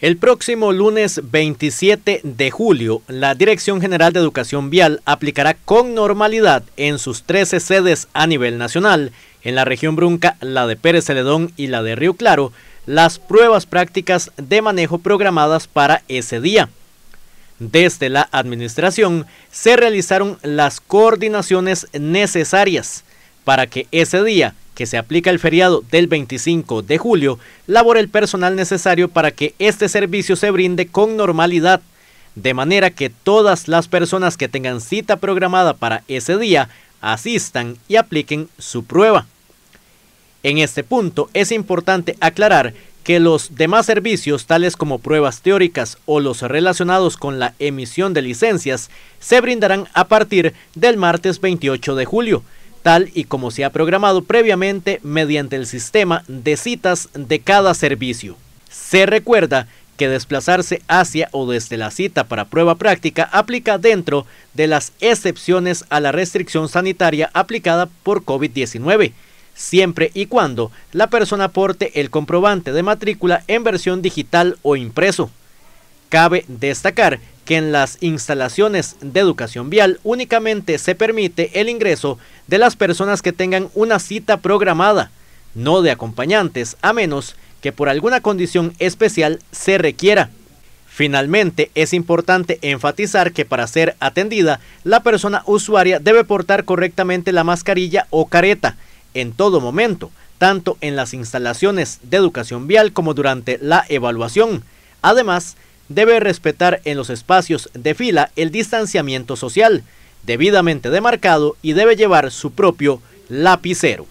El próximo lunes 27 de julio, la Dirección General de Educación Vial aplicará con normalidad en sus 13 sedes a nivel nacional, en la región Brunca, la de Pérez Celedón y la de Río Claro, las pruebas prácticas de manejo programadas para ese día. Desde la Administración se realizaron las coordinaciones necesarias para que ese día que se aplica el feriado del 25 de julio, labore el personal necesario para que este servicio se brinde con normalidad, de manera que todas las personas que tengan cita programada para ese día asistan y apliquen su prueba. En este punto es importante aclarar que los demás servicios, tales como pruebas teóricas o los relacionados con la emisión de licencias, se brindarán a partir del martes 28 de julio, tal y como se ha programado previamente mediante el sistema de citas de cada servicio. Se recuerda que desplazarse hacia o desde la cita para prueba práctica aplica dentro de las excepciones a la restricción sanitaria aplicada por COVID-19, siempre y cuando la persona aporte el comprobante de matrícula en versión digital o impreso. Cabe destacar que en las instalaciones de educación vial únicamente se permite el ingreso de las personas que tengan una cita programada, no de acompañantes, a menos que por alguna condición especial se requiera. Finalmente, es importante enfatizar que para ser atendida, la persona usuaria debe portar correctamente la mascarilla o careta en todo momento, tanto en las instalaciones de educación vial como durante la evaluación. Además, debe respetar en los espacios de fila el distanciamiento social, debidamente demarcado y debe llevar su propio lapicero.